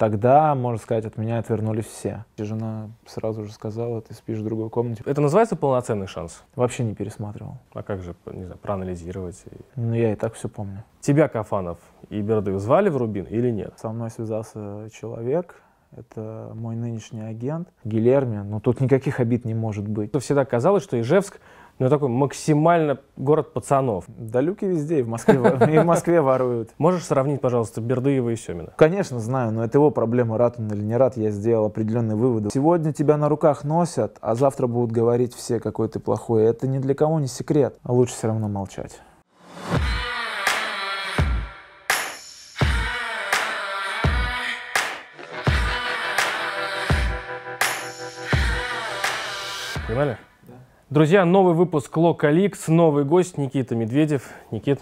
Тогда, можно сказать, от меня отвернулись все. И жена сразу же сказала, ты спишь в другой комнате. Это называется полноценный шанс? Вообще не пересматривал. А как же, не знаю, проанализировать? Ну, я и так все помню. Тебя, Кафанов и Бердыев, звали в Рубин или нет? Со мной связался человек, это мой нынешний агент Гилерми. Но ну, тут никаких обид не может быть. Всегда казалось, что Ижевск ну, такой максимально город пацанов. Да люки везде, и в Москве, и в Москве воруют. Можешь сравнить, пожалуйста, Бердыева и Семина? Конечно, знаю, но это его проблема, рад он или не рад, я сделал определенные выводы. Сегодня тебя на руках носят, а завтра будут говорить все, какой ты плохой. Это ни для кого не секрет, а лучше все равно молчать. Понимали? Друзья, новый выпуск Локаликс, новый гость Никита Медведев. Никит,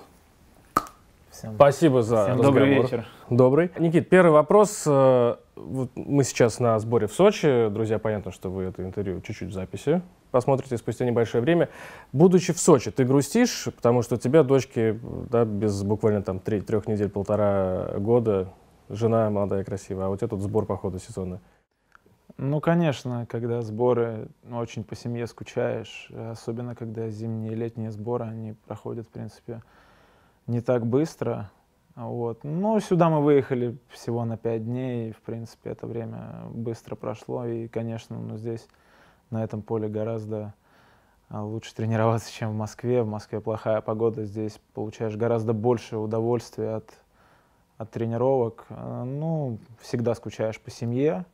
Всем. Спасибо за Всем разговор. Добрый вечер. Добрый. Никит, первый вопрос. Э, вот мы сейчас на сборе в Сочи. Друзья, понятно, что вы это интервью чуть-чуть в записи посмотрите спустя небольшое время. Будучи в Сочи, ты грустишь, потому что у тебя дочки да, без буквально там трех недель, полтора года, жена молодая, красивая, а у тебя тут сбор по ходу сезона. Ну, конечно, когда сборы, ну, очень по семье скучаешь, особенно когда зимние и летние сборы, они проходят, в принципе, не так быстро. Вот. Но ну, сюда мы выехали всего на пять дней, и, в принципе, это время быстро прошло. И, конечно, ну, здесь, на этом поле, гораздо а, лучше тренироваться, чем в Москве. В Москве плохая погода, здесь получаешь гораздо больше удовольствия от, от тренировок. Э, ну, всегда скучаешь по семье,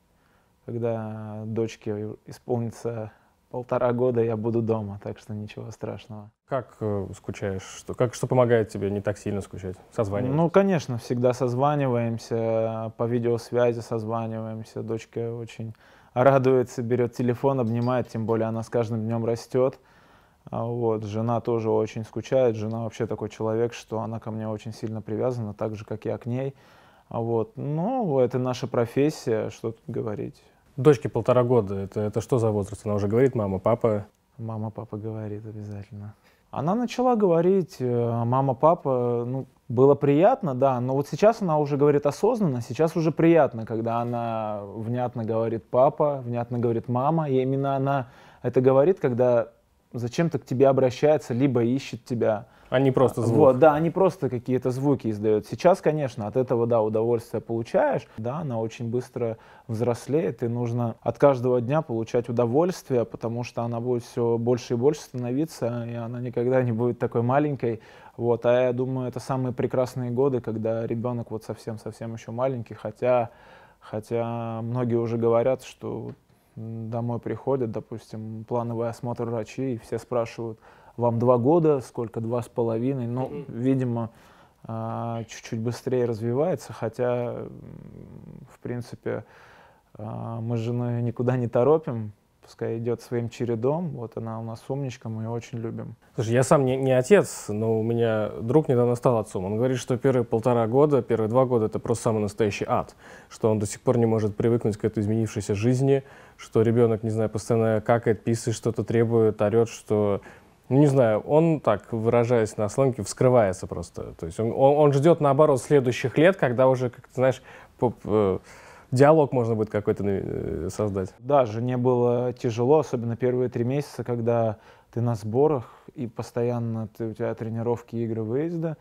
когда дочке исполнится полтора года, я буду дома, так что ничего страшного. Как э, скучаешь? Что, как, что помогает тебе не так сильно скучать? Созваниваемся? Ну, конечно, всегда созваниваемся, по видеосвязи созваниваемся. Дочка очень радуется, берет телефон, обнимает, тем более она с каждым днем растет. А вот, жена тоже очень скучает, жена вообще такой человек, что она ко мне очень сильно привязана, так же, как я к ней. А вот, ну, это наша профессия, что тут говорить. Дочке полтора года. Это, это что за возраст? Она уже говорит мама, папа? Мама, папа говорит обязательно. Она начала говорить, э, мама, папа, ну, было приятно, да, но вот сейчас она уже говорит осознанно, сейчас уже приятно, когда она внятно говорит папа, внятно говорит мама, и именно она это говорит, когда зачем-то к тебе обращается, либо ищет тебя, они а просто звук. Вот, да, они просто какие-то звуки издают. Сейчас, конечно, от этого, да, удовольствие получаешь. Да, она очень быстро взрослеет, и нужно от каждого дня получать удовольствие, потому что она будет все больше и больше становиться, и она никогда не будет такой маленькой. Вот, а я думаю, это самые прекрасные годы, когда ребенок вот совсем-совсем еще маленький, хотя, хотя многие уже говорят, что домой приходят, допустим, плановый осмотр врачи, и все спрашивают, вам два года, сколько, два с половиной, ну, mm-hmm. видимо, а, чуть-чуть быстрее развивается, хотя, в принципе, а, мы с женой никуда не торопим, пускай идет своим чередом. Вот она у нас умничка, мы ее очень любим. Слушай, я сам не, не отец, но у меня друг недавно стал отцом. Он говорит, что первые полтора года, первые два года это просто самый настоящий ад, что он до сих пор не может привыкнуть к этой изменившейся жизни, что ребенок, не знаю, постоянно какает, писает, что-то требует, орет, что ну, не знаю, он так, выражаясь на сленге, вскрывается просто. То есть он, он, он ждет, наоборот, следующих лет, когда уже, как ты знаешь, поп, э, диалог можно будет какой-то э, создать. Да, жене было тяжело, особенно первые три месяца, когда ты на сборах, и постоянно ты, у тебя тренировки, игры, выезда.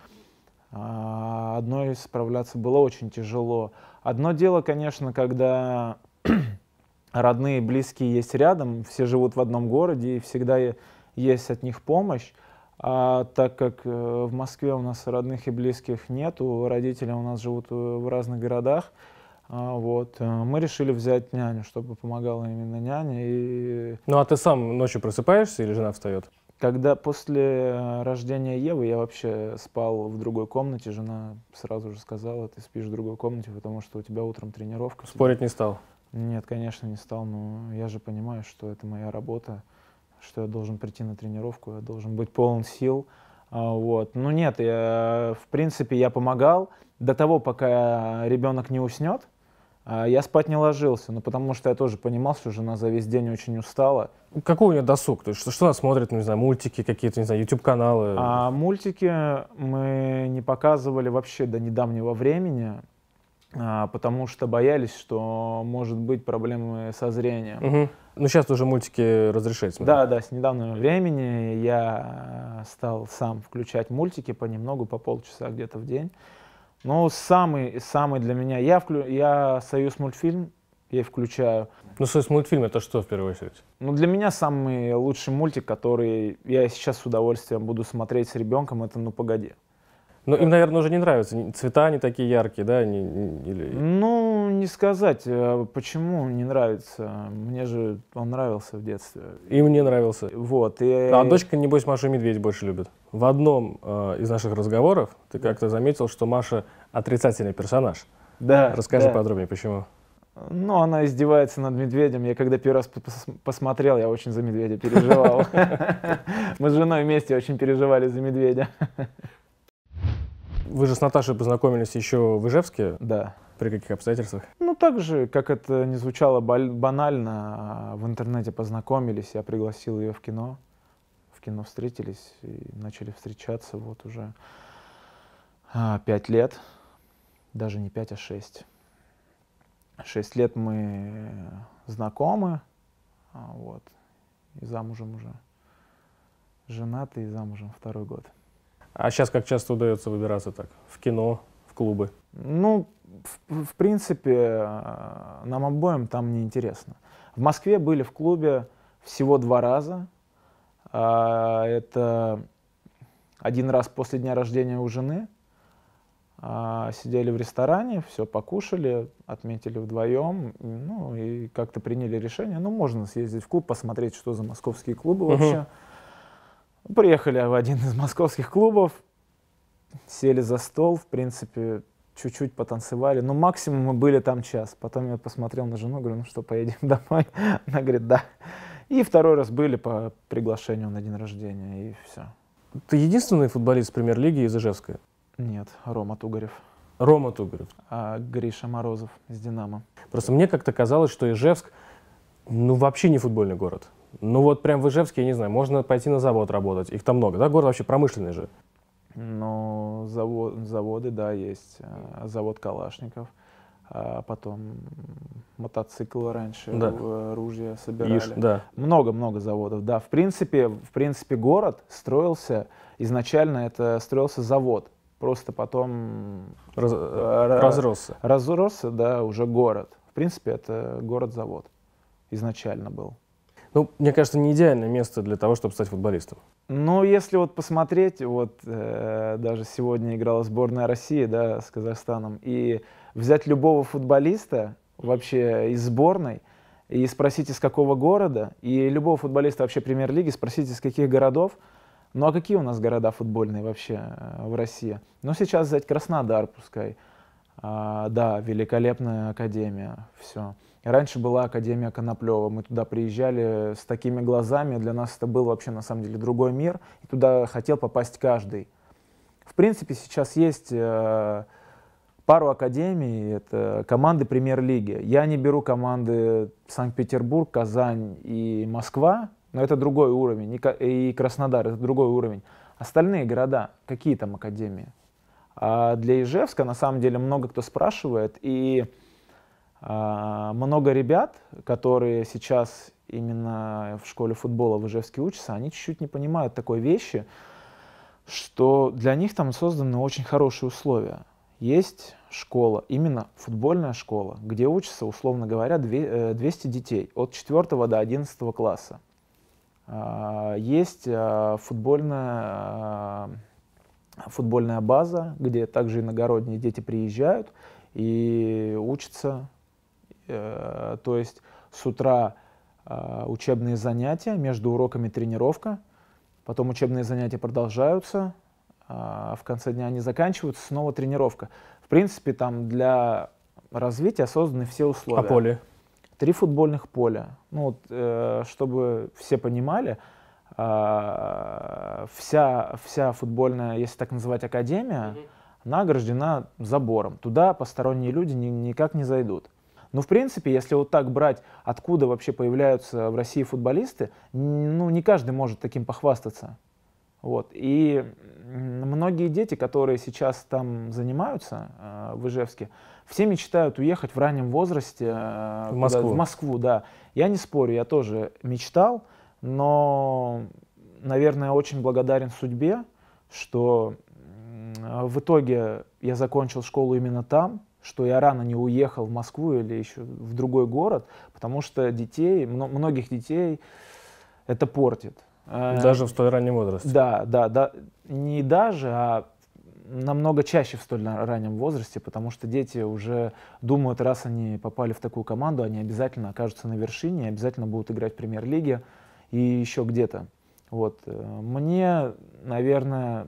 А, одной справляться было очень тяжело. Одно дело, конечно, когда родные, близкие есть рядом, все живут в одном городе, и всегда э, есть от них помощь, а так как э, в Москве у нас родных и близких нет, у родители у нас живут э, в разных городах, а, вот, э, мы решили взять няню, чтобы помогала именно няня. И... Ну а ты сам ночью просыпаешься или жена встает? Когда после рождения Евы я вообще спал в другой комнате, жена сразу же сказала, ты спишь в другой комнате, потому что у тебя утром тренировка. Спорить не стал? Нет, конечно, не стал, но я же понимаю, что это моя работа что я должен прийти на тренировку, я должен быть полон сил. А, вот. Ну нет, я, в принципе, я помогал до того, пока ребенок не уснет. А, я спать не ложился, ну потому что я тоже понимал, что жена за весь день очень устала. Какой у нее досуг? То есть что, что она смотрит, ну не знаю, мультики какие-то, не знаю, YouTube-каналы? А мультики мы не показывали вообще до недавнего времени. А, потому что боялись, что может быть проблемы со зрением. Угу. Ну, сейчас уже мультики разрешать. Да, да, с недавнего времени я э, стал сам включать мультики понемногу, по полчаса где-то в день. Но самый, самый для меня, я, вклю, я «Союз мультфильм» я включаю. Ну, «Союз мультфильм» — это что в первую очередь? Ну, для меня самый лучший мультик, который я сейчас с удовольствием буду смотреть с ребенком, это «Ну, погоди». Но ну, им, наверное, уже не нравятся. Цвета не такие яркие, да? Не, или... Ну, не сказать, э, почему не нравится. Мне же он нравился в детстве. Им не нравился. Вот. И... А дочка, небось, Машу и Медведь больше любит. В одном э, из наших разговоров ты да. как-то заметил, что Маша отрицательный персонаж. Да. Расскажи да. подробнее, почему. Ну, она издевается над медведем. Я когда первый раз пос посмотрел, я очень за медведя переживал. Мы с женой вместе очень переживали за медведя. Вы же с Наташей познакомились еще в Ижевске? Да. При каких обстоятельствах? Ну, так же, как это не звучало банально, а, в интернете познакомились, я пригласил ее в кино. В кино встретились и начали встречаться вот уже а, пять лет. Даже не пять, а шесть. Шесть лет мы знакомы, а, вот, и замужем уже. Женатый и замужем второй год. А сейчас как часто удается выбираться так? В кино, в клубы? Ну, в, в принципе, э, нам обоим там неинтересно. В Москве были в клубе всего два раза. А, это один раз после дня рождения у жены. А, сидели в ресторане, все покушали, отметили вдвоем, ну и как-то приняли решение, ну можно съездить в клуб, посмотреть, что за московские клубы вообще. Uh-huh Приехали в один из московских клубов, сели за стол, в принципе, чуть-чуть потанцевали. но ну, максимум мы были там час. Потом я посмотрел на жену, говорю, ну что, поедем домой? Она говорит, да. И второй раз были по приглашению на день рождения, и все. Ты единственный футболист премьер-лиги из Ижевска? Нет, Рома Тугарев. Рома Тугарев. А Гриша Морозов из «Динамо». Просто мне как-то казалось, что Ижевск, ну, вообще не футбольный город. Ну вот прям в Ижевске, я не знаю, можно пойти на завод работать. Их там много, да? Город вообще промышленный же. Ну, завод, заводы, да, есть. Э, завод Калашников. А потом мотоциклы раньше, да. Э, ружья собирали. Иш, Много-много заводов, да. В принципе, в принципе, город строился, изначально это строился завод. Просто потом... Раз, э, разросся. Разросся, да, уже город. В принципе, это город-завод изначально был ну, мне кажется, не идеальное место для того, чтобы стать футболистом. Ну, если вот посмотреть, вот э, даже сегодня играла сборная России, да, с Казахстаном, и взять любого футболиста вообще из сборной и спросить, из какого города, и любого футболиста вообще премьер-лиги спросите из каких городов, ну а какие у нас города футбольные вообще э, в России? Ну сейчас взять Краснодар, пускай. А, да, великолепная академия, все. Раньше была Академия Коноплева, мы туда приезжали с такими глазами, для нас это был вообще на самом деле другой мир, и туда хотел попасть каждый. В принципе, сейчас есть э, пару академий, это команды премьер-лиги. Я не беру команды Санкт-Петербург, Казань и Москва, но это другой уровень, и, Краснодар, это другой уровень. Остальные города, какие там академии? А для Ижевска, на самом деле, много кто спрашивает, и а, много ребят, которые сейчас именно в школе футбола в Ижевске учатся, они чуть-чуть не понимают такой вещи, что для них там созданы очень хорошие условия. Есть школа, именно футбольная школа, где учатся, условно говоря, 200 э, детей от 4 до 11 класса. А, есть а, футбольная, футбольная база, где также иногородние дети приезжают и учатся Э, то есть с утра э, учебные занятия, между уроками тренировка, потом учебные занятия продолжаются, а, в конце дня они заканчиваются, снова тренировка. В принципе, там для развития созданы все условия. А поле? Три футбольных поля. Ну, вот, э, чтобы все понимали, а, вся, вся футбольная, если так называть, академия, mm она ограждена забором. Туда посторонние люди ни, никак не зайдут. Но, ну, в принципе, если вот так брать, откуда вообще появляются в России футболисты, ну, не каждый может таким похвастаться. Вот. И многие дети, которые сейчас там занимаются э, в Ижевске, все мечтают уехать в раннем возрасте э, в, Москву. в Москву. Да. Я не спорю, я тоже мечтал, но, наверное, очень благодарен судьбе, что в итоге я закончил школу именно там, что я рано не уехал в Москву или еще в другой город, потому что детей, многих детей это портит. Э, даже в столь раннем возрасте. Да, да, да. Не даже, а намного чаще в столь раннем возрасте, потому что дети уже думают, раз они попали в такую команду, они обязательно окажутся на вершине, обязательно будут играть в премьер-лиге и еще где-то. Вот. Э, мне, наверное,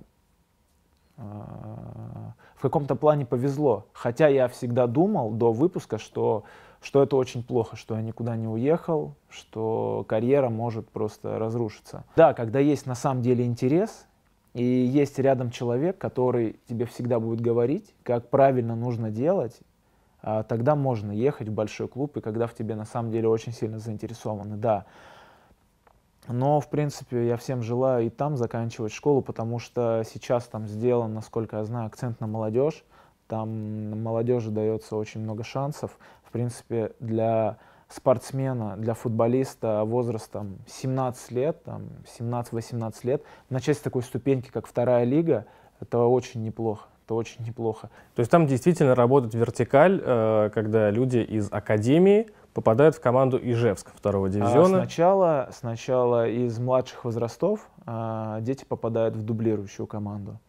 а, в каком-то плане повезло. Хотя я всегда думал до выпуска, что, что это очень плохо, что я никуда не уехал, что карьера может просто разрушиться. Да, когда есть на самом деле интерес, и есть рядом человек, который тебе всегда будет говорить, как правильно нужно делать, а, тогда можно ехать в большой клуб, и когда в тебе на самом деле очень сильно заинтересованы. Да, но, в принципе, я всем желаю и там заканчивать школу, потому что сейчас там сделан, насколько я знаю, акцент на молодежь. Там молодежи дается очень много шансов. В принципе, для спортсмена, для футболиста возрастом 17 лет, там 17-18 лет, начать с такой ступеньки, как вторая лига, это очень неплохо это очень неплохо. То есть там действительно работает вертикаль, э, когда люди из академии попадают в команду Ижевск второго а дивизиона. А сначала, сначала из младших возрастов а, дети попадают в дублирующую команду.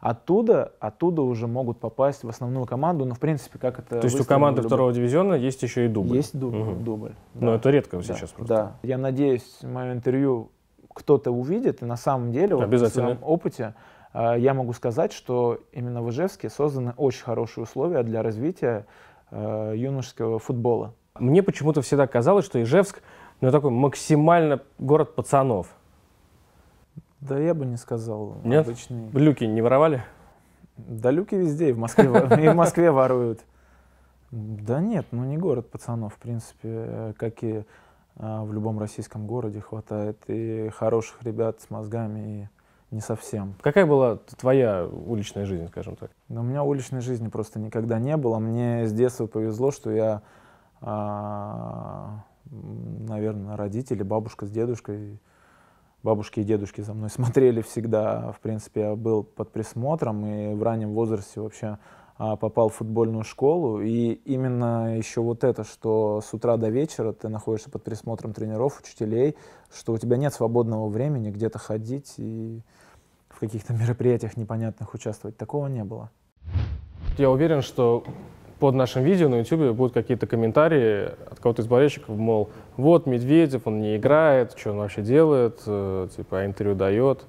Оттуда, оттуда уже могут попасть в основную команду, но ну, в принципе как это. То есть у команды любой... второго дивизиона есть еще и дубль. Есть дубль, угу. дубль. Да. Но это редко да, сейчас просто. Да. Я надеюсь, мое интервью кто-то увидит, и на самом деле вот, в своем опыте а, я могу сказать, что именно в Ижевске созданы очень хорошие условия для развития а, юношеского футбола. Мне почему-то всегда казалось, что Ижевск, ну, такой максимально город пацанов. Да я бы не сказал. Нет? Обычный. Люки не воровали? Да люки везде, и в Москве, и в Москве воруют. Да нет, ну не город пацанов, в принципе, э, как и э, в любом российском городе хватает и хороших ребят с мозгами, и не совсем. Какая была твоя уличная жизнь, скажем так? Да у меня уличной жизни просто никогда не было. Мне с детства повезло, что я а, наверное, родители, бабушка с дедушкой, бабушки и дедушки за мной смотрели всегда. В принципе, я был под присмотром и в раннем возрасте вообще а, попал в футбольную школу. И именно еще вот это, что с утра до вечера ты находишься под присмотром тренеров, учителей, что у тебя нет свободного времени где-то ходить и в каких-то мероприятиях непонятных участвовать. Такого не было. Я уверен, что под нашим видео на YouTube будут какие-то комментарии от кого-то из болельщиков, мол, вот Медведев, он не играет, что он вообще делает, э, типа а интервью дает.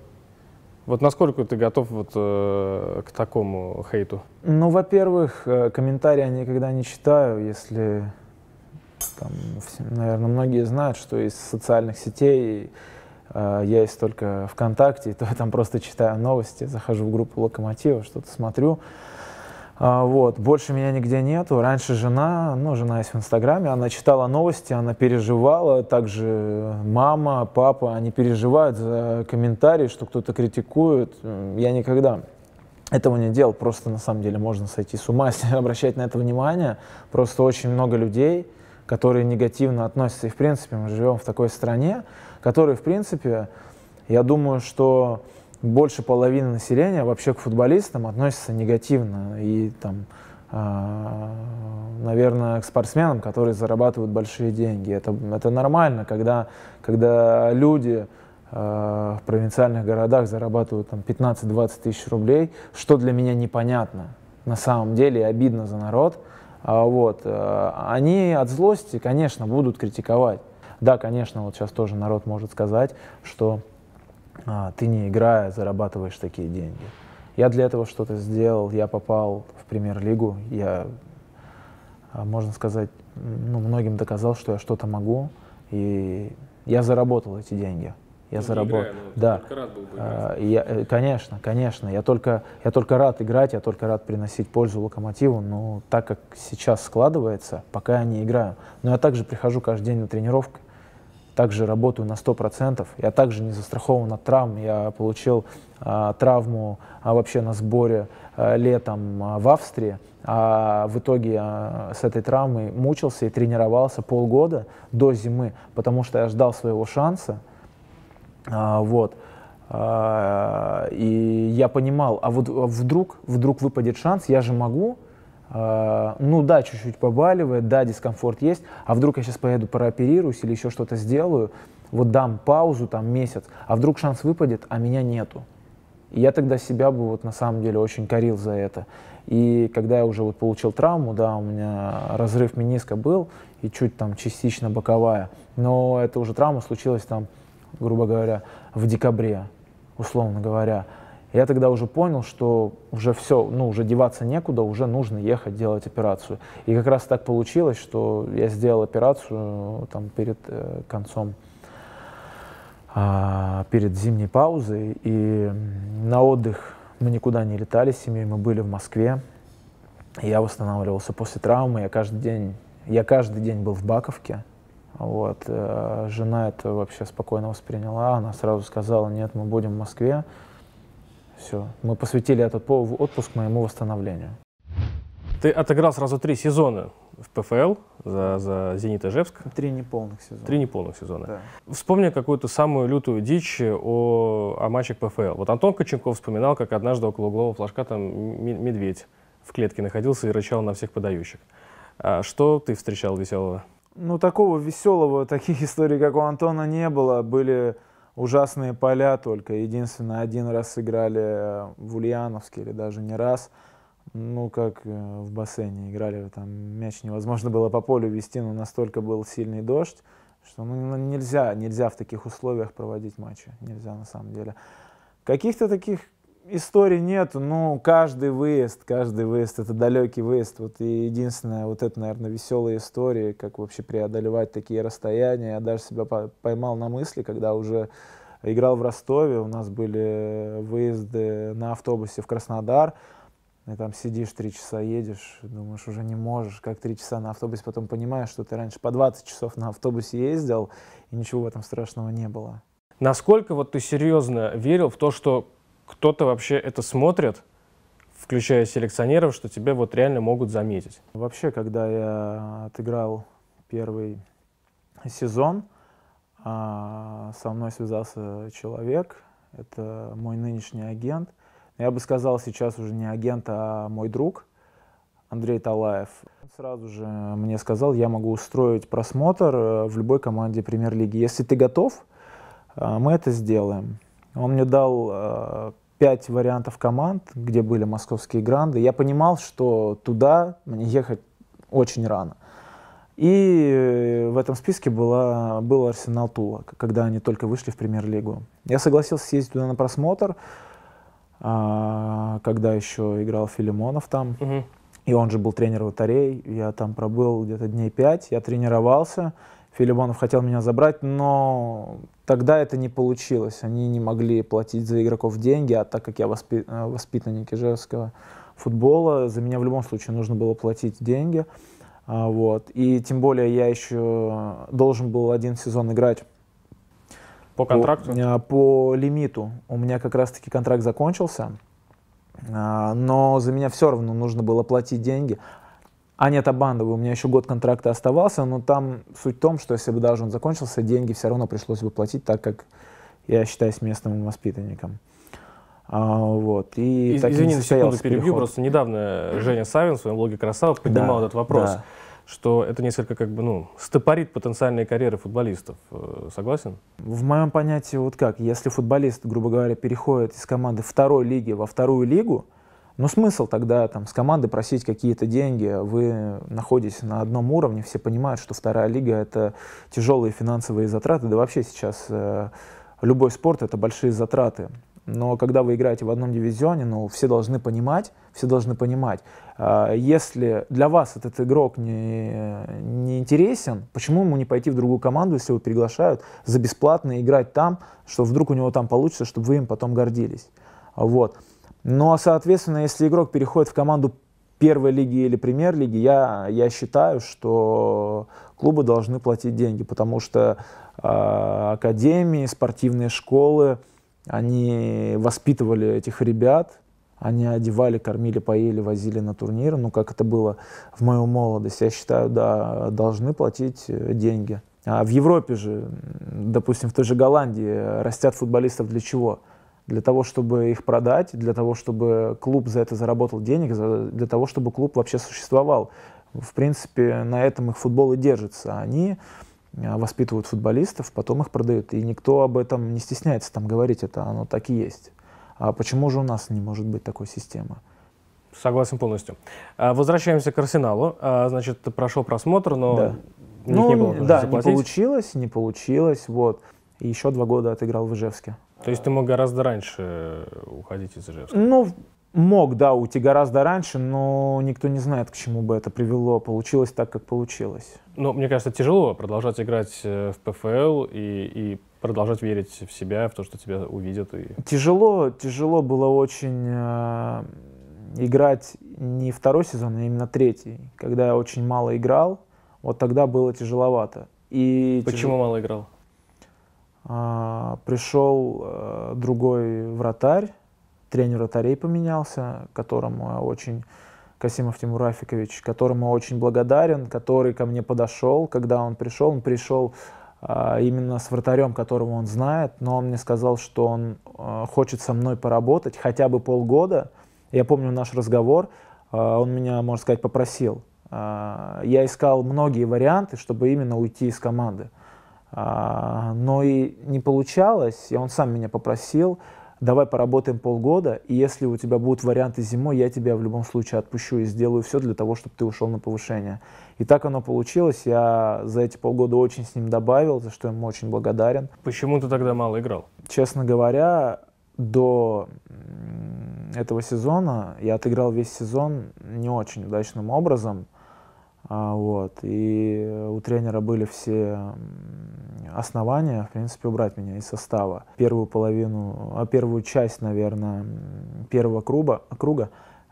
Вот насколько ты готов вот э, к такому хейту? Ну, во-первых, э, комментарии я никогда не читаю, если там, наверное, многие знают, что из социальных сетей э, я есть только ВКонтакте, то я там просто читаю новости, захожу в группу Локомотива, что-то смотрю. А, вот, больше меня нигде нету. Раньше жена, ну, жена есть в Инстаграме, она читала новости, она переживала. Также мама, папа, они переживают за комментарии, что кто-то критикует. Я никогда этого не делал. Просто, на самом деле, можно сойти с ума, если обращать на это внимание. Просто очень много людей, которые негативно относятся. И, в принципе, мы живем в такой стране, которая, в принципе, я думаю, что больше половины населения вообще к футболистам относится негативно. И там, а, наверное, к спортсменам, которые зарабатывают большие деньги. Это, это нормально, когда, когда люди а, в провинциальных городах зарабатывают там 15-20 тысяч рублей, что для меня непонятно. На самом деле обидно за народ. А вот. Они от злости, конечно, будут критиковать. Да, конечно, вот сейчас тоже народ может сказать, что а, ты не играя зарабатываешь такие деньги. Я для этого что-то сделал, я попал в премьер-лигу, я, а, можно сказать, ну, многим доказал, что я что-то могу, и я заработал эти деньги. Я ну, заработал. Играя, ну, да. Рад был бы а, я, э, конечно, конечно. Я только, я только рад играть, я только рад приносить пользу локомотиву, но так как сейчас складывается, пока я не играю. Но я также прихожу каждый день на тренировку, также работаю на 100%. Я также не застрахован от травм. Я получил а, травму а, вообще на сборе а, летом а, в Австрии. А в итоге а, с этой травмой мучился и тренировался полгода до зимы, потому что я ждал своего шанса. А, вот. А, и я понимал, а вот а вдруг, вдруг выпадет шанс, я же могу а, ну да, чуть-чуть побаливает, да, дискомфорт есть, а вдруг я сейчас поеду прооперируюсь или еще что-то сделаю, вот дам паузу там месяц, а вдруг шанс выпадет, а меня нету. И я тогда себя бы вот на самом деле очень корил за это. И когда я уже вот получил травму, да, у меня разрыв мениска был и чуть там частично боковая, но эта уже травма случилась там, грубо говоря, в декабре, условно говоря. Я тогда уже понял, что уже все, ну, уже деваться некуда, уже нужно ехать делать операцию. И как раз так получилось, что я сделал операцию э, там перед э, концом э, перед зимней паузой, и на отдых мы никуда не летали с семьей, мы были в Москве, я восстанавливался после травмы, я каждый день, я каждый день был в Баковке, вот. Э, жена это вообще спокойно восприняла. Она сразу сказала, нет, мы будем в Москве. Все. Мы посвятили этот отпуск моему восстановлению. Ты отыграл сразу три сезона в ПФЛ за, за «Зенит» Ижевск. Три неполных сезона. Три неполных сезона. Да. Вспомни какую-то самую лютую дичь о, о матчах ПФЛ. Вот Антон Коченков вспоминал, как однажды около углового флажка там медведь в клетке находился и рычал на всех подающих. А что ты встречал веселого? Ну, такого веселого, таких историй, как у Антона, не было. Были ужасные поля только. Единственное, один раз играли э, в Ульяновске или даже не раз. Ну, как э, в бассейне играли, там мяч невозможно было по полю вести, но настолько был сильный дождь, что ну, ну нельзя, нельзя в таких условиях проводить матчи. Нельзя на самом деле. Каких-то таких истории нет, ну каждый выезд, каждый выезд — это далекий выезд. Вот и единственная вот это, наверное, веселая история, как вообще преодолевать такие расстояния. Я даже себя поймал на мысли, когда уже играл в Ростове, у нас были выезды на автобусе в Краснодар, и там сидишь три часа, едешь, думаешь, уже не можешь, как три часа на автобусе, потом понимаешь, что ты раньше по 20 часов на автобусе ездил, и ничего в этом страшного не было. Насколько вот ты серьезно верил в то, что кто-то вообще это смотрит, включая селекционеров, что тебя вот реально могут заметить. Вообще, когда я отыграл первый сезон, а, со мной связался человек, это мой нынешний агент. Я бы сказал, сейчас уже не агент, а мой друг Андрей Талаев. Он сразу же мне сказал, я могу устроить просмотр э, в любой команде премьер-лиги. Если ты готов, э, мы это сделаем. Он мне дал э, пять вариантов команд, где были московские гранды. Я понимал, что туда мне ехать очень рано. И э, в этом списке была, был Арсенал Тула, когда они только вышли в премьер-лигу. Я согласился съездить туда на просмотр, а, когда еще играл Филимонов там. Угу. И он же был тренер лотерей. Я там пробыл где-то дней пять, я тренировался. Филибонов хотел меня забрать, но тогда это не получилось. Они не могли платить за игроков деньги, а так как я воспи э, воспитанник ижевского футбола, за меня в любом случае нужно было платить деньги. А, вот. И тем более я еще должен был один сезон играть по контракту? По, э, по лимиту. У меня как раз-таки контракт закончился, а, но за меня все равно нужно было платить деньги. А Аня Табандова, у меня еще год контракта оставался, но там суть в том, что если бы даже он закончился, деньги все равно пришлось бы платить, так как я считаюсь местным воспитанником. А, вот. И Из, так извини, на секунду перебью, переход. просто недавно Женя Савин в своем блоге «Красава» поднимал да, этот вопрос, да. что это несколько как бы, ну, стопорит потенциальные карьеры футболистов. Э, согласен? В моем понятии вот как, если футболист, грубо говоря, переходит из команды второй лиги во вторую лигу, но ну, смысл тогда там, с команды просить какие-то деньги? Вы находитесь на одном уровне, все понимают, что вторая лига — это тяжелые финансовые затраты, да вообще сейчас э, любой спорт — это большие затраты. Но когда вы играете в одном дивизионе, ну, все должны понимать, все должны понимать, э, если для вас этот игрок не, не интересен, почему ему не пойти в другую команду, если его приглашают за бесплатно играть там, что вдруг у него там получится, чтобы вы им потом гордились. Вот. Ну а соответственно, если игрок переходит в команду первой лиги или премьер-лиги, я, я считаю, что клубы должны платить деньги, потому что э, академии, спортивные школы, они воспитывали этих ребят, они одевали, кормили, поели, возили на турниры, ну, как это было в мою молодость. Я считаю, да, должны платить э, деньги. А в Европе же, допустим, в той же Голландии э, растят футболистов для чего? для того, чтобы их продать, для того, чтобы клуб за это заработал денег, для того, чтобы клуб вообще существовал. В принципе, на этом их футбол и держится. Они а, воспитывают футболистов, потом их продают. И никто об этом не стесняется там говорить, это оно так и есть. А почему же у нас не может быть такой системы? Согласен полностью. А, возвращаемся к Арсеналу. А, значит, прошел просмотр, но да. ну, не было. Да, заплатить. не получилось, не получилось. Вот. И еще два года отыграл в Ижевске. То есть ты мог гораздо раньше э, уходить из Ижевска? Ну, мог, да, уйти гораздо раньше, но никто не знает, к чему бы это привело. Получилось так, как получилось. Ну, мне кажется, тяжело продолжать играть э, в ПФЛ и, и продолжать верить в себя, в то, что тебя увидят. И... Тяжело, тяжело было очень э, играть не второй сезон, а именно третий, когда я очень мало играл. Вот тогда было тяжеловато. И Почему тяжело... мало играл? А, пришел э, другой вратарь, тренер вратарей поменялся, которому очень Касимов Тимур Рафикович, которому очень благодарен, который ко мне подошел, когда он пришел, он пришел а, именно с вратарем, которого он знает, но он мне сказал, что он э, хочет со мной поработать хотя бы полгода. Я помню наш разговор, э, он меня, можно сказать, попросил. Я искал многие варианты, чтобы именно уйти из команды. А, но и не получалось, и он сам меня попросил, давай поработаем полгода, и если у тебя будут варианты зимой, я тебя в любом случае отпущу и сделаю все для того, чтобы ты ушел на повышение. И так оно получилось, я за эти полгода очень с ним добавил, за что ему очень благодарен. Почему ты тогда мало играл? Честно говоря, до этого сезона я отыграл весь сезон не очень удачным образом – а, вот. И у тренера были все основания, в принципе, убрать меня из состава. Первую половину, а первую часть, наверное, первого круга, круга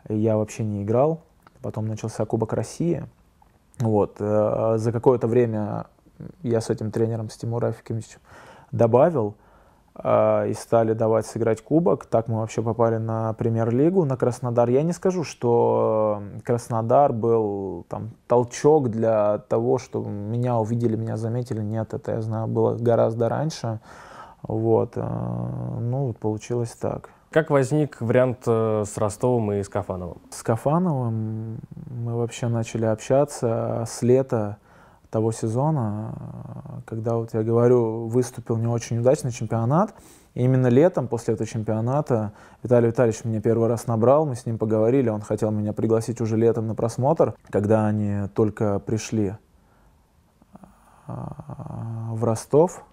я вообще не играл. Потом начался Кубок России. Вот. Э, за какое-то время я с этим тренером, с Тимуром Рафикимовичем, добавил – а, и стали давать сыграть кубок. Так мы вообще попали на премьер-лигу, на Краснодар. Я не скажу, что Краснодар был там толчок для того, что меня увидели, меня заметили. Нет, это я знаю, было гораздо раньше. Вот, э, ну вот получилось так. Как возник вариант э, с Ростовым и с Кафановым? С Кафановым мы вообще начали общаться с лета того сезона, когда вот я говорю, выступил не очень удачно чемпионат. И именно летом после этого чемпионата Виталий Витальевич меня первый раз набрал, мы с ним поговорили, он хотел меня пригласить уже летом на просмотр, когда они только пришли э, в Ростов.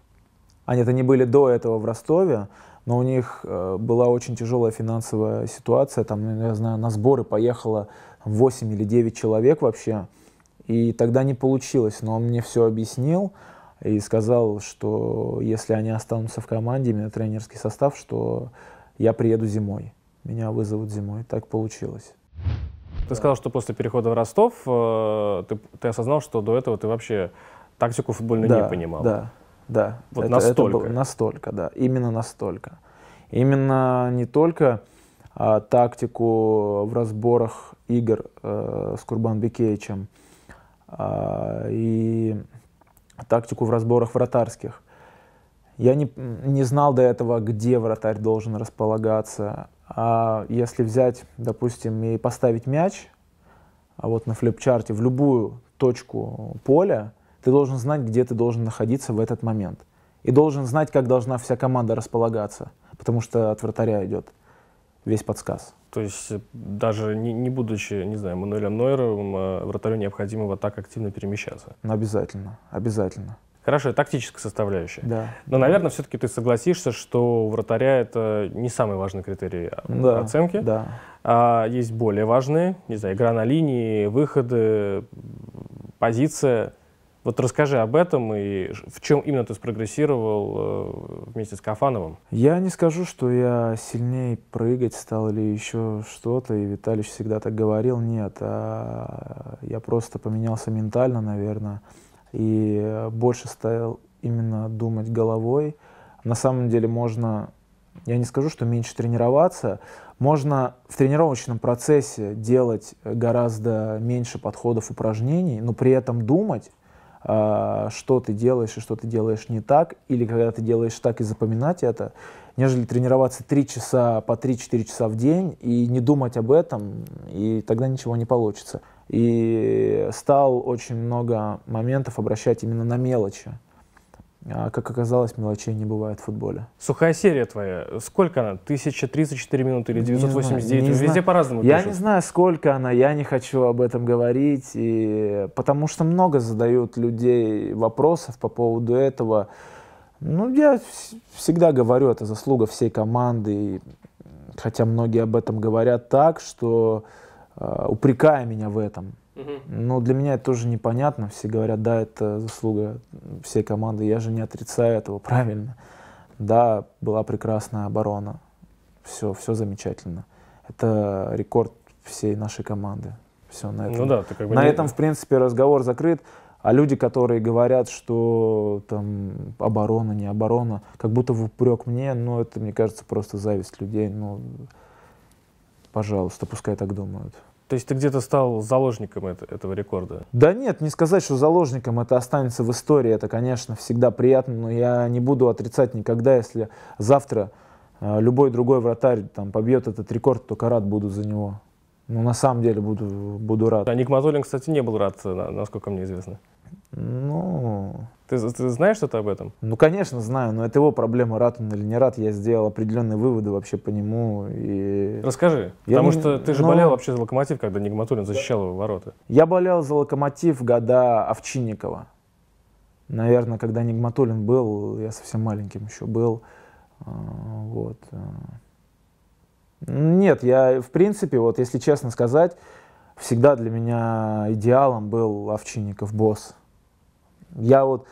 Они нет, не были до этого в Ростове, но у них э, была очень тяжелая финансовая ситуация. Там, я знаю, на сборы поехало 8 или 9 человек вообще. И тогда не получилось, но он мне все объяснил и сказал, что если они останутся в команде, именно тренерский состав, что я приеду зимой, меня вызовут зимой. Так получилось. Ты сказал, что после перехода в Ростов э, ты, ты осознал, что до этого ты вообще тактику футбольную да, не понимал. Да, да. Вот это, настолько. Это было настолько, да. Именно настолько. Именно не только а, тактику в разборах игр э, с Курбан Бекеевичем, а, и тактику в разборах вратарских. Я не, не знал до этого, где вратарь должен располагаться. А если взять, допустим, и поставить мяч а вот на флипчарте в любую точку поля, ты должен знать, где ты должен находиться в этот момент. И должен знать, как должна вся команда располагаться, потому что от вратаря идет весь подсказ. То есть э, даже не, не будучи, не знаю, Мануэлем Нойером, э, вратарю необходимо вот так активно перемещаться. Ну, обязательно, обязательно. Хорошо, тактическая составляющая. Да. Но, наверное, все-таки ты согласишься, что вратаря это не самый важный критерий да. оценки. Да. А есть более важные, не знаю, игра на линии, выходы, позиция. Вот расскажи об этом и в чем именно ты спрогрессировал э, вместе с Кафановым. Я не скажу, что я сильнее прыгать стал или еще что-то, и Виталий всегда так говорил, нет. А я просто поменялся ментально, наверное, и больше стал именно думать головой. На самом деле можно, я не скажу, что меньше тренироваться, можно в тренировочном процессе делать гораздо меньше подходов упражнений, но при этом думать а, что ты делаешь и что ты делаешь не так, или когда ты делаешь так и запоминать это, нежели тренироваться 3 часа по 3-4 часа в день и не думать об этом, и тогда ничего не получится. И стал очень много моментов обращать именно на мелочи. А, как оказалось, мелочей не бывает в футболе. Сухая серия твоя, сколько она? 1034 минуты или 989? Не Везде по-разному Я пишут. не знаю, сколько она, я не хочу об этом говорить, и... потому что много задают людей вопросов по поводу этого. Ну, я всегда говорю, это заслуга всей команды, и... хотя многие об этом говорят так, что э, упрекая меня в этом. Ну для меня это тоже непонятно. Все говорят, да, это заслуга всей команды. Я же не отрицаю этого, правильно. Да, была прекрасная оборона. Все, все замечательно. Это рекорд всей нашей команды. Все на этом. Ну да, как бы на не... этом, в принципе, разговор закрыт. А люди, которые говорят, что там оборона, не оборона, как будто в упрек мне, но это, мне кажется, просто зависть людей. Ну, пожалуйста, пускай так думают. То есть ты где-то стал заложником это, этого рекорда? Да нет, не сказать, что заложником это останется в истории. Это, конечно, всегда приятно, но я не буду отрицать никогда, если завтра э, любой другой вратарь там, побьет этот рекорд, только рад буду за него. Ну, на самом деле буду, буду рад. А Нигматуллин, кстати, не был рад, насколько мне известно. Ну... Ты, ты знаешь что-то об этом? Ну, конечно, знаю, но это его проблема, рад он или не рад. Я сделал определенные выводы вообще по нему. И... Расскажи, я потому не... что ты же но... болел вообще за «Локомотив», когда Нигматуллин защищал его ворота. Я болел за «Локомотив» года Овчинникова. Наверное, когда Нигматуллин был, я совсем маленьким еще был. А, вот. Э. Нет, я, в принципе, вот если честно сказать, всегда для меня идеалом был Овчинников босс. Я вот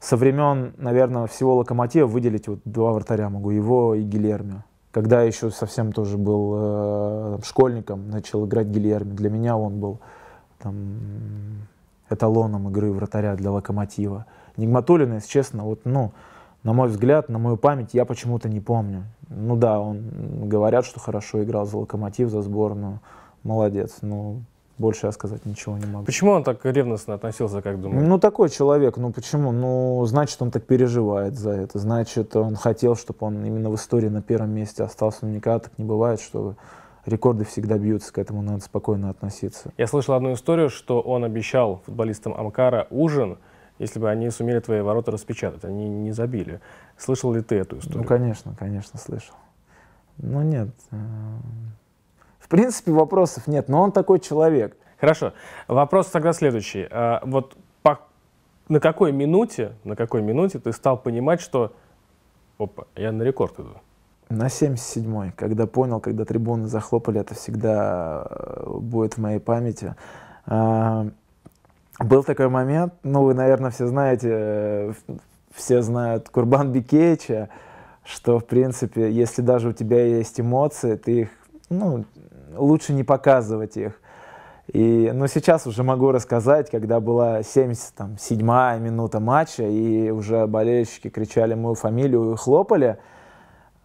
со времен, наверное, всего Локомотива выделить вот два вратаря могу, его и Гильерми. Когда я еще совсем тоже был э, школьником, начал играть Гильерми, для меня он был там, эталоном игры вратаря для Локомотива. Нигматуллин, если честно, вот, ну, на мой взгляд, на мою память, я почему-то не помню. Ну да, он говорят, что хорошо играл за локомотив, за сборную. Молодец. Ну, больше я сказать ничего не могу. Почему он так ревностно относился, как думаешь? Ну, такой человек. Ну, почему? Ну, значит, он так переживает за это. Значит, он хотел, чтобы он именно в истории на первом месте остался. Но ну, никогда так не бывает, что рекорды всегда бьются, к этому надо спокойно относиться. Я слышал одну историю, что он обещал футболистам Амкара ужин, если бы они сумели твои ворота распечатать, они не забили. Слышал ли ты эту историю? Ну, конечно, конечно, слышал. Ну, нет. Э, в принципе, вопросов нет, но он такой человек. Хорошо. Вопрос тогда следующий. Э, вот по, на какой минуте, на какой минуте ты стал понимать, что опа, я на рекорд иду? На 77-й, когда понял, когда трибуны захлопали, это всегда э, будет в моей памяти. Был такой момент, ну, вы, наверное, все знаете, э, все знают Курбан Бикевича, что, в принципе, если даже у тебя есть эмоции, ты их, ну, лучше не показывать их. И, ну, сейчас уже могу рассказать, когда была 77-я минута матча, и уже болельщики кричали мою фамилию и хлопали.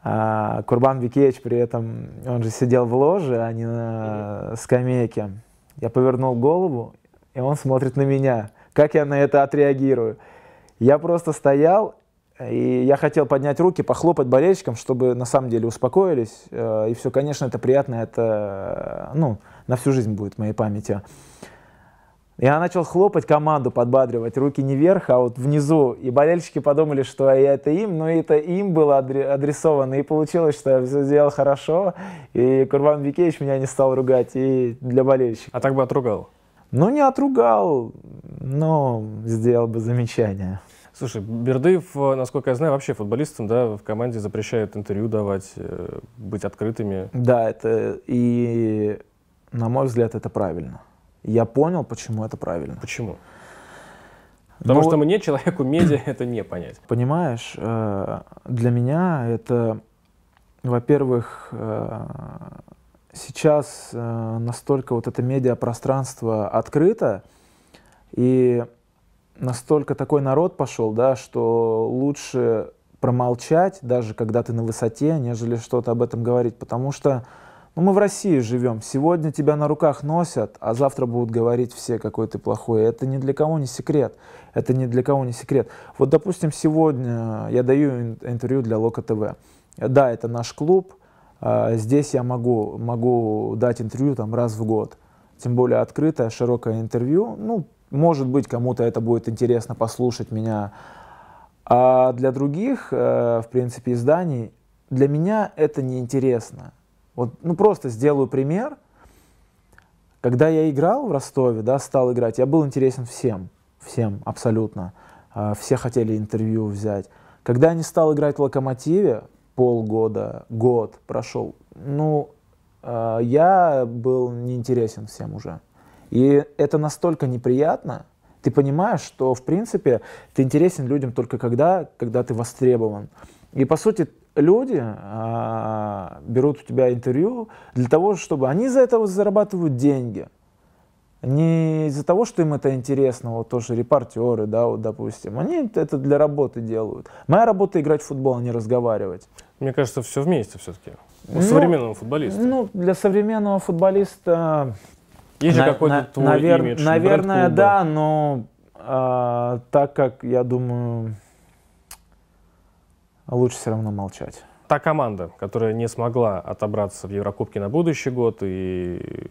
А Курбан Бикевич при этом, он же сидел в ложе, а не на скамейке. Я повернул голову и он смотрит на меня. Как я на это отреагирую? Я просто стоял, и я хотел поднять руки, похлопать болельщикам, чтобы на самом деле успокоились. Э, и все, конечно, это приятно, это э, ну, на всю жизнь будет в моей памяти. Я начал хлопать команду, подбадривать, руки не вверх, а вот внизу. И болельщики подумали, что это им, но это им было адресовано. И получилось, что я все сделал хорошо, и Курбан Викевич меня не стал ругать, и для болельщиков. А так бы отругал? Ну, не отругал, но сделал бы замечание. Слушай, Бердыев, э, насколько я знаю, вообще футболистам да, в команде запрещают интервью давать, э, быть открытыми. Да, это и, на мой взгляд, это правильно. Я понял, почему это правильно. Почему? Потому ну, что мне, человеку медиа, это не понять. Понимаешь, э, для меня это, во-первых, сейчас э, настолько вот это медиапространство открыто, и настолько такой народ пошел, да, что лучше промолчать, даже когда ты на высоте, нежели что-то об этом говорить, потому что ну, мы в России живем. Сегодня тебя на руках носят, а завтра будут говорить все, какой ты плохой. Это ни для кого не секрет. Это ни для кого не секрет. Вот, допустим, сегодня я даю интервью для Лока ТВ. Да, это наш клуб, а, здесь я могу, могу дать интервью там, раз в год. Тем более открытое, широкое интервью. Ну, может быть, кому-то это будет интересно послушать меня. А для других, э, в принципе, изданий, для меня это неинтересно. Вот, ну, просто сделаю пример. Когда я играл в Ростове, да, стал играть, я был интересен всем, всем абсолютно. Э, все хотели интервью взять. Когда я не стал играть в «Локомотиве», полгода, год прошел, ну, э, я был неинтересен всем уже. И это настолько неприятно, ты понимаешь, что, в принципе, ты интересен людям только когда, когда ты востребован. И, по сути, люди э, берут у тебя интервью для того, чтобы они за это зарабатывают деньги – не из-за того, что им это интересно, вот тоже репортеры, да, вот, допустим, они это для работы делают. Моя работа играть в футбол, а не разговаривать. Мне кажется, все вместе все-таки. У ну, современного футболиста. Ну, для современного футболиста... Есть на, какой-то на, твой навер, имидж. Наверное, да, но а, так как, я думаю, лучше все равно молчать. Та команда, которая не смогла отобраться в Еврокубке на будущий год и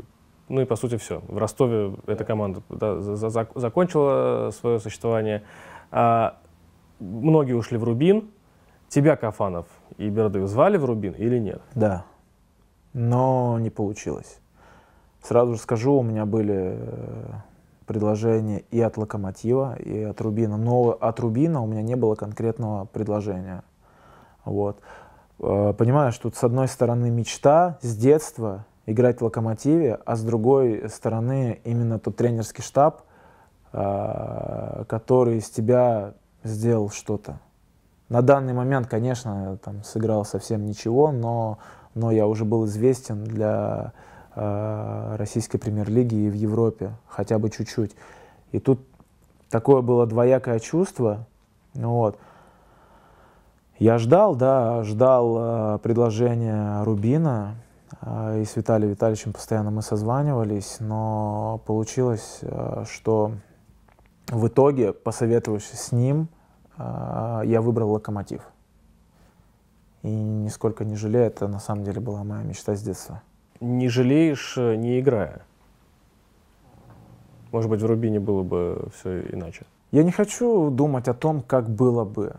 ну и, по сути, все. В Ростове эта команда да, за за закончила свое существование. А, многие ушли в Рубин. Тебя, Кафанов и Бердыев, звали в Рубин или нет? Да, но не получилось. Сразу же скажу, у меня были э, предложения и от «Локомотива», и от «Рубина». Но от «Рубина» у меня не было конкретного предложения. Вот. Э, понимаешь, что с одной стороны мечта с детства, играть в «Локомотиве», а с другой стороны именно тот тренерский штаб, э, который из тебя сделал что-то. На данный момент, конечно, там сыграл совсем ничего, но, но я уже был известен для э, российской премьер-лиги и в Европе, хотя бы чуть-чуть. И тут такое было двоякое чувство. Вот. Я ждал, да, ждал э, предложения Рубина, а, и с Виталием Витальевичем постоянно мы созванивались, но получилось, э, что в итоге, посоветовавшись с ним, э, я выбрал «Локомотив». И нисколько не жалею, это на самом деле была моя мечта с детства. Не жалеешь, э, не играя? Может быть, в Рубине было бы все иначе? Я не хочу думать о том, как было бы.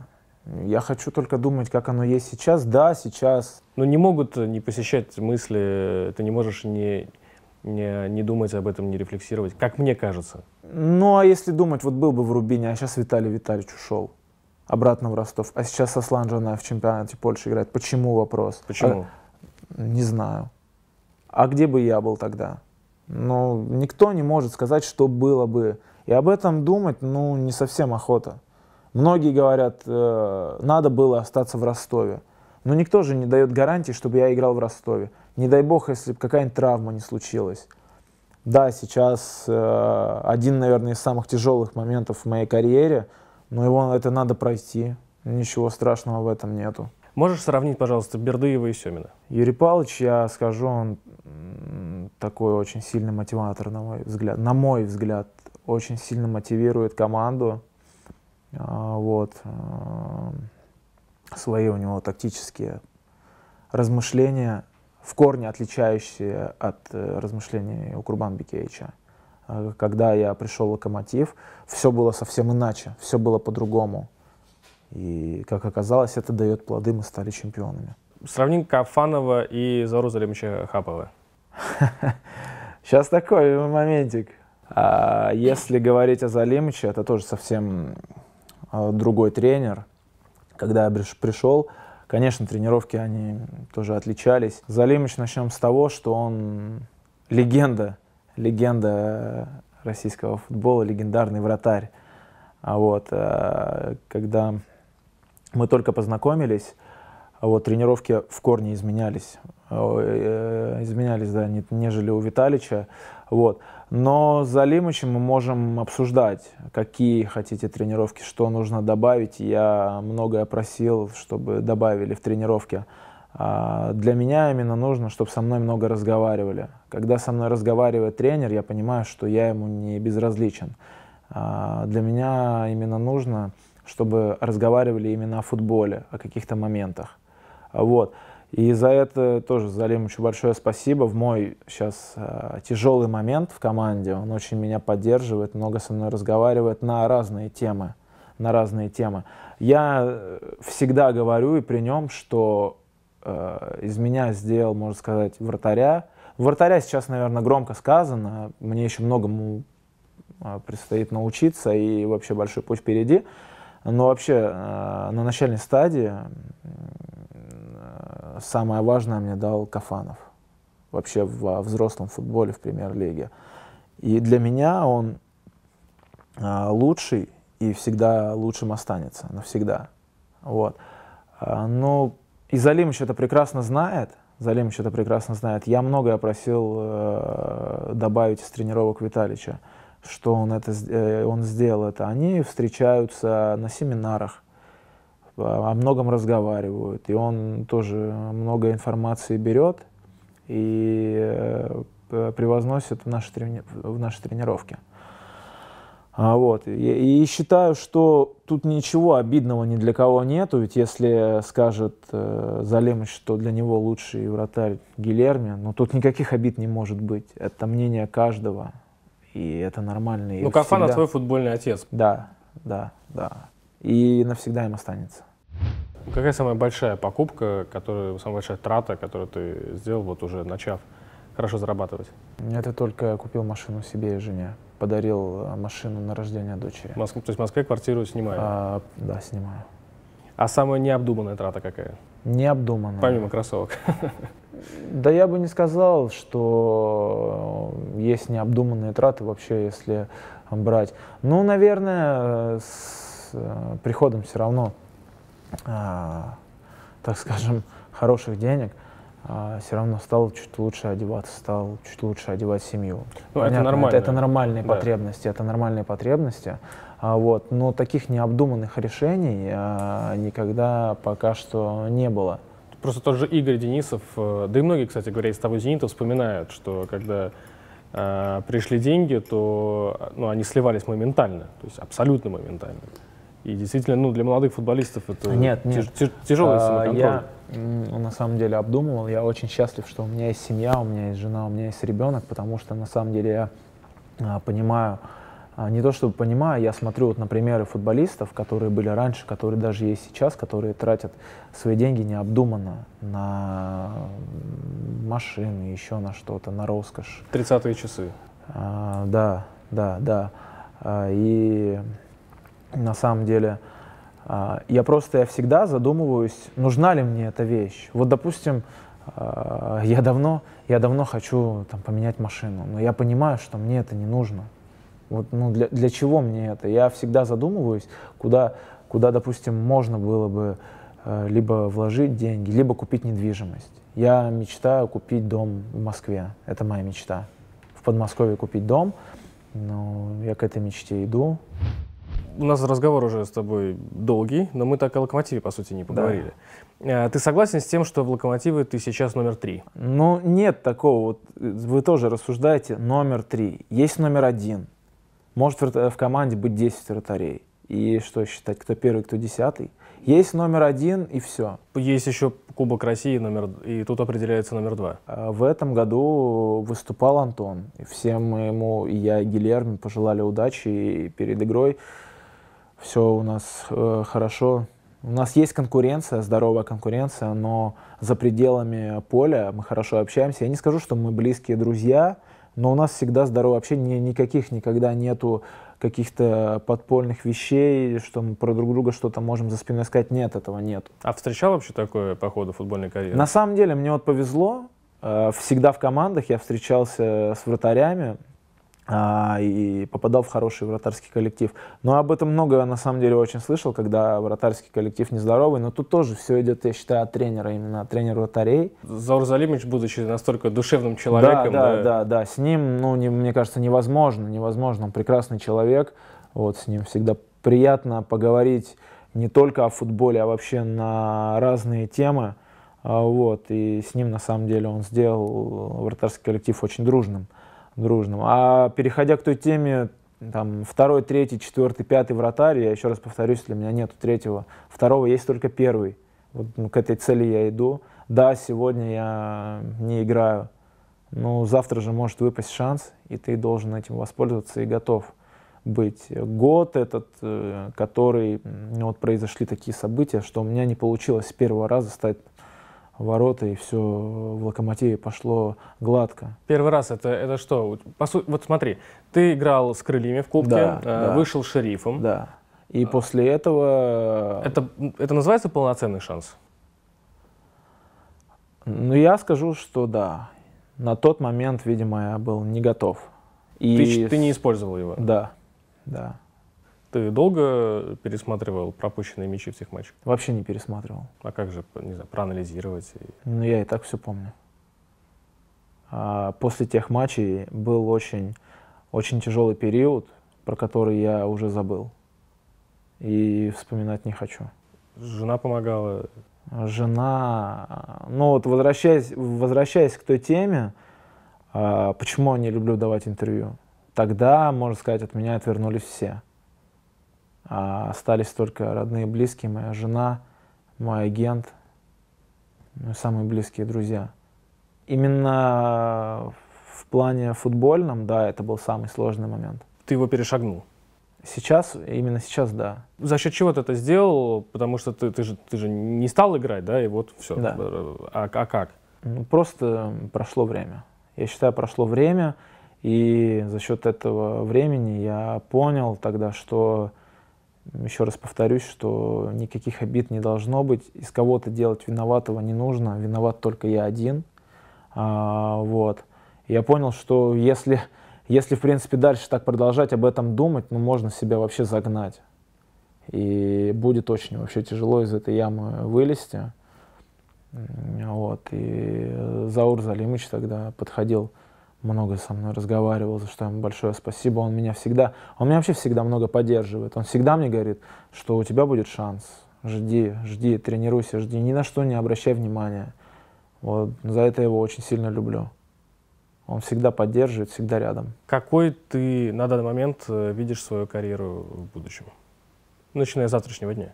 Я хочу только думать, как оно есть сейчас. Да, сейчас. Но ну, не могут э, не посещать мысли, ты не можешь не, не, не думать об этом, не рефлексировать, как мне кажется. Ну, а если думать, вот был бы в Рубине, а сейчас Виталий Витальевич ушел обратно в Ростов, а сейчас Аслан Жана в чемпионате Польши играет. Почему вопрос? Почему? А, не знаю. А где бы я был тогда? Ну, никто не может сказать, что было бы. И об этом думать, ну, не совсем охота. Многие говорят, э, надо было остаться в Ростове. Но никто же не дает гарантии, чтобы я играл в Ростове. Не дай бог, если бы какая-нибудь травма не случилась. Да, сейчас э, один, наверное, из самых тяжелых моментов в моей карьере, но его это надо пройти. Ничего страшного в этом нету. Можешь сравнить, пожалуйста, Бердыева и Семина? Юрий Павлович, я скажу, он такой очень сильный мотиватор, на мой взгляд. На мой взгляд, очень сильно мотивирует команду. А, вот. Э, свои у него тактические размышления, в корне отличающиеся от э, размышлений у Курбан Бикевича. Э, когда я пришел в «Локомотив», все было совсем иначе, все было по-другому. И, как оказалось, это дает плоды, мы стали чемпионами. Сравним Кафанова и Зору Залимовича Хапова. Сейчас такой моментик. А если говорить о Залимовиче, это тоже совсем а, другой тренер. Когда я пришел, конечно, тренировки, они тоже отличались. Залимыч начнем с того, что он легенда, легенда э, российского футбола, легендарный вратарь. А вот, э, когда мы только познакомились, а вот тренировки в корне изменялись, э, изменялись, да, нежели у Виталича, вот. Но за Лимычем мы можем обсуждать, какие хотите тренировки, что нужно добавить. Я многое просил, чтобы добавили в тренировке. А, для меня именно нужно, чтобы со мной много разговаривали. Когда со мной разговаривает тренер, я понимаю, что я ему не безразличен. А, для меня именно нужно, чтобы разговаривали именно о футболе, о каких-то моментах. Вот. И за это тоже Залимовичу большое спасибо. В мой сейчас э, а, тяжелый момент в команде он очень меня поддерживает, много со мной разговаривает на разные темы. На разные темы. Я э, всегда говорю и при нем, что э, из меня сделал, можно сказать, вратаря. Вратаря сейчас, наверное, громко сказано. Мне еще многому а, предстоит научиться и вообще большой путь впереди. Но вообще э, на начальной стадии самое важное мне дал Кафанов вообще в взрослом футболе в премьер-лиге. И для меня он а, лучший и всегда лучшим останется, навсегда. Вот. А, но и Залимович это прекрасно знает, Залимович это прекрасно знает. Я многое просил э, добавить из тренировок Виталича, что он, это, э, он сделал это. Они встречаются на семинарах, о многом разговаривают, и он тоже много информации берет и э, э, превозносит в наши, трени... в наши тренировки. А, вот. И, и считаю, что тут ничего обидного ни для кого нету, ведь если скажет э, Залемыч, что для него лучший вратарь Гилерми, ну тут никаких обид не может быть. Это мнение каждого, и это нормально. Ну, Кафана всегда... твой футбольный отец. Да, да, да и навсегда им останется. Какая самая большая покупка, которая, самая большая трата, которую ты сделал, вот уже начав хорошо зарабатывать? Это только купил машину себе и жене. Подарил э, машину на рождение дочери. Моск... То есть в Москве квартиру снимаю? А, да, снимаю. А самая необдуманная трата какая? Необдуманная. Помимо кроссовок. Да я бы не сказал, что есть необдуманные траты вообще, если брать. Ну, наверное, с Э, приходом все равно, э, так скажем, хороших денег, а все равно стал чуть лучше одеваться, стал чуть лучше одевать семью. Ну, Понятно, это нормально. Это, это нормальные да. потребности, это нормальные потребности. А вот, но таких необдуманных решений э, никогда пока что не было. Просто тот же Игорь Денисов, да и многие, кстати говоря, из того «Зенита» вспоминают, что когда а, пришли деньги, то ну, они сливались моментально, то есть абсолютно моментально. И действительно, ну, для молодых футболистов это а нет, нет. Тяж, тяжелый а, самоконтроль. Я на самом деле обдумывал. Я очень счастлив, что у меня есть семья, у меня есть жена, у меня есть ребенок, потому что на самом деле я а, понимаю, не то чтобы понимаю, я смотрю вот на примеры футболистов, которые были раньше, которые даже есть сейчас, которые тратят свои деньги необдуманно на машины, еще на что-то, на роскошь. Тридцатые часы. А, да, да, да. А, и на самом деле. А, я просто, я всегда задумываюсь, нужна ли мне эта вещь. Вот, допустим, а, я давно, я давно хочу там, поменять машину, но я понимаю, что мне это не нужно. Вот, ну, для, для чего мне это? Я всегда задумываюсь, куда, куда допустим, можно было бы а, либо вложить деньги, либо купить недвижимость. Я мечтаю купить дом в Москве. Это моя мечта. В Подмосковье купить дом. Но я к этой мечте иду у нас разговор уже с тобой долгий, но мы так о локомотиве, по сути, не поговорили. Да. Ты согласен с тем, что в локомотиве ты сейчас номер три? Ну, нет такого. Вот э, вы тоже рассуждаете номер три. Есть номер один. Может в э, команде быть 10 вратарей. И что считать, кто первый, кто десятый? Есть номер один и все. Есть еще Кубок России номер и тут определяется номер два. А, в этом году выступал Антон. И всем мы ему и я и Гильерми пожелали удачи и перед игрой все у нас э, хорошо. У нас есть конкуренция, здоровая конкуренция, но за пределами поля мы хорошо общаемся. Я не скажу, что мы близкие друзья, но у нас всегда здоровое общение, никаких никогда нету каких-то подпольных вещей, что мы про друг друга что-то можем за спиной сказать. Нет, этого нет. А встречал вообще такое по ходу футбольной карьеры? На самом деле, мне вот повезло. Э, всегда в командах я встречался с вратарями. А, и попадал в хороший вратарский коллектив. Но об этом много, на самом деле, очень слышал, когда вратарский коллектив нездоровый, но тут тоже все идет, я считаю, от тренера, именно от тренера вратарей. Заур Залимович, будучи настолько душевным человеком... Да, да, да, да, да. с ним, ну, не, мне кажется, невозможно, невозможно, он прекрасный человек, вот, с ним всегда приятно поговорить не только о футболе, а вообще на разные темы, а, вот, и с ним, на самом деле, он сделал вратарский коллектив очень дружным дружным. А переходя к той теме, там, второй, третий, четвертый, пятый вратарь, я еще раз повторюсь, для меня нету третьего. Второго есть только первый. Вот ну, к этой цели я иду. Да, сегодня я не играю, но ну, завтра же может выпасть шанс, и ты должен этим воспользоваться и готов быть. Год этот, э, который, ну, вот произошли такие события, что у меня не получилось с первого раза стать ворота, и все в локомотиве пошло гладко. Первый раз это, это что? По су- вот смотри, ты играл с крыльями в кубке, да, э, да. вышел шерифом. Да. И а. после этого... Э, это, это называется полноценный шанс? Ну, я скажу, что да. На тот момент, видимо, я был не готов. И... Ты, ты не использовал его? Да, да. Ты долго пересматривал пропущенные мячи в тех матчах? Вообще не пересматривал. А как же, не знаю, проанализировать? Ну, я и так все помню. А после тех матчей был очень, очень тяжелый период, про который я уже забыл. И вспоминать не хочу. Жена помогала? Жена... Ну вот, возвращаясь, возвращаясь к той теме, а, почему я не люблю давать интервью, тогда, можно сказать, от меня отвернулись все а остались только родные, близкие, моя жена, мой агент, ну, самые близкие друзья. Именно в плане футбольном, да, это был самый сложный момент. Ты его перешагнул? Сейчас, именно сейчас, да. За счет чего ты это сделал? Потому что ты, ты, же, ты же не стал играть, да, и вот все. Да. А, а как? Ну, просто прошло время. Я считаю, прошло время, и за счет этого времени я понял тогда, что еще раз повторюсь, что никаких обид не должно быть, из кого-то делать виноватого не нужно, виноват только я один. А, вот. Я понял, что если, если, в принципе, дальше так продолжать об этом думать, ну, можно себя вообще загнать. И будет очень вообще тяжело из этой ямы вылезти. Вот. И Заур Залимович тогда подходил много со мной разговаривал, за что ему большое спасибо. Он меня всегда, он меня вообще всегда много поддерживает. Он всегда мне говорит, что у тебя будет шанс. Жди, жди, тренируйся, жди. Ни на что не обращай внимания. Вот за это я его очень сильно люблю. Он всегда поддерживает, всегда рядом. Какой ты на данный момент э, видишь свою карьеру в будущем? Начиная с завтрашнего дня.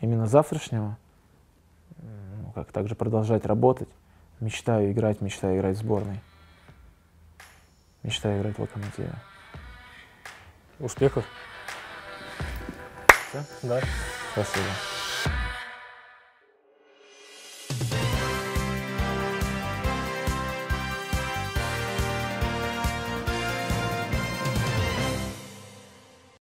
Именно завтрашнего? Ну, как также продолжать работать. Мечтаю играть, мечтаю играть в сборной. Мечтаю играть в «Локомотиве». Успехов. Да? Да. Спасибо.